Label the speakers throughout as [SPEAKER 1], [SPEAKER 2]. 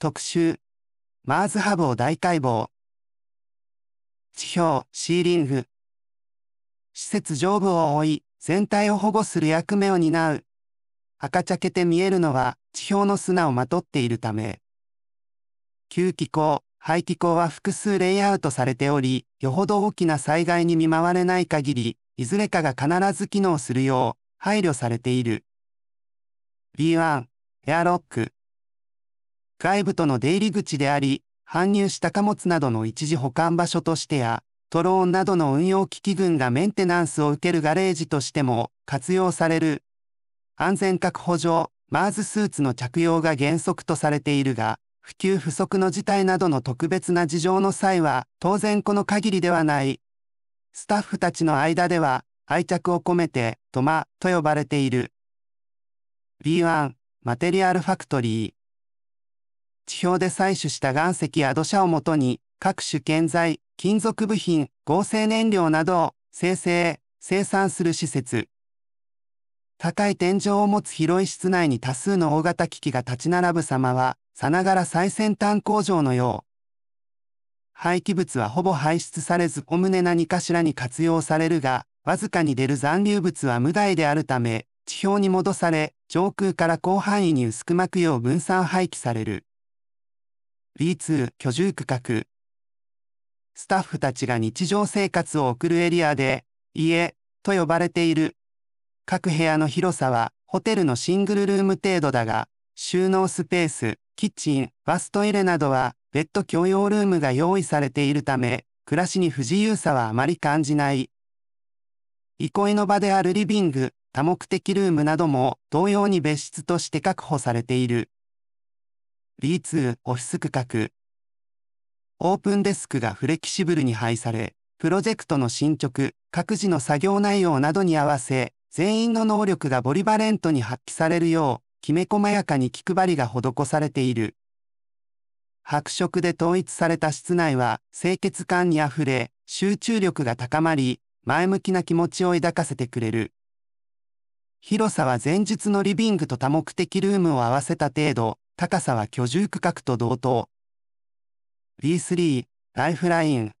[SPEAKER 1] 特集。マーズハブを大解剖。地表、シーリング。施設上部を覆い、全体を保護する役目を担う。赤茶けて見えるのは、地表の砂をまとっているため。旧気候、排気口は複数レイアウトされており、よほど大きな災害に見舞われない限り、いずれかが必ず機能するよう配慮されている。B1、エアロック。外部との出入り口であり、搬入した貨物などの一時保管場所としてや、トローンなどの運用機器群がメンテナンスを受けるガレージとしても活用される。安全確保上、マーズスーツの着用が原則とされているが、普及不足の事態などの特別な事情の際は、当然この限りではない。スタッフたちの間では、愛着を込めて、トマと呼ばれている。B1、マテリアルファクトリー。地表で採取した岩石や土砂をもとに、各種建材、金属部品、合成燃料などを生成、生産する施設。高い天井を持つ広い室内に多数の大型機器が立ち並ぶ様は、さながら最先端工場のよう。廃棄物はほぼ排出されず、おむね何かしらに活用されるが、わずかに出る残留物は無害であるため、地表に戻され、上空から広範囲に薄くまくよう分散廃棄される。B2 居住区画。スタッフたちが日常生活を送るエリアで、家と呼ばれている。各部屋の広さはホテルのシングルルーム程度だが、収納スペース、キッチン、バストイレなどは別途共用ルームが用意されているため、暮らしに不自由さはあまり感じない。憩いの場であるリビング、多目的ルームなども同様に別室として確保されている。B2 オフィス区画。オープンデスクがフレキシブルに配され、プロジェクトの進捗、各自の作業内容などに合わせ、全員の能力がボリバレントに発揮されるよう、きめ細やかに気配りが施されている。白色で統一された室内は清潔感にあふれ、集中力が高まり、前向きな気持ちを抱かせてくれる。広さは前述のリビングと多目的ルームを合わせた程度、高さは居住区画と同等。B3、ライフライン。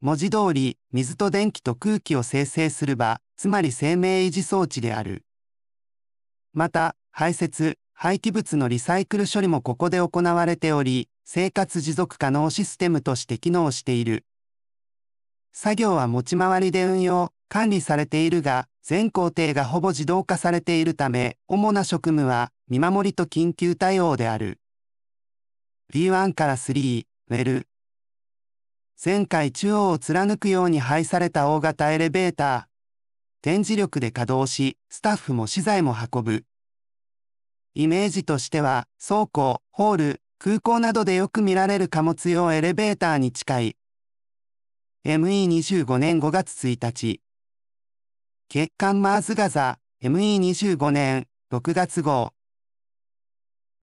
[SPEAKER 1] 文字通り、水と電気と空気を生成する場、つまり生命維持装置である。また、排泄、廃棄物のリサイクル処理もここで行われており、生活持続可能システムとして機能している。作業は持ち回りで運用、管理されているが、全工程がほぼ自動化されているため、主な職務は見守りと緊急対応である。B1 から3、ウェル。前回中央を貫くように配された大型エレベーター。展示力で稼働し、スタッフも資材も運ぶ。イメージとしては、倉庫、ホール、空港などでよく見られる貨物用エレベーターに近い。ME25 年5月1日。月刊マーズガザ ME25 年6月号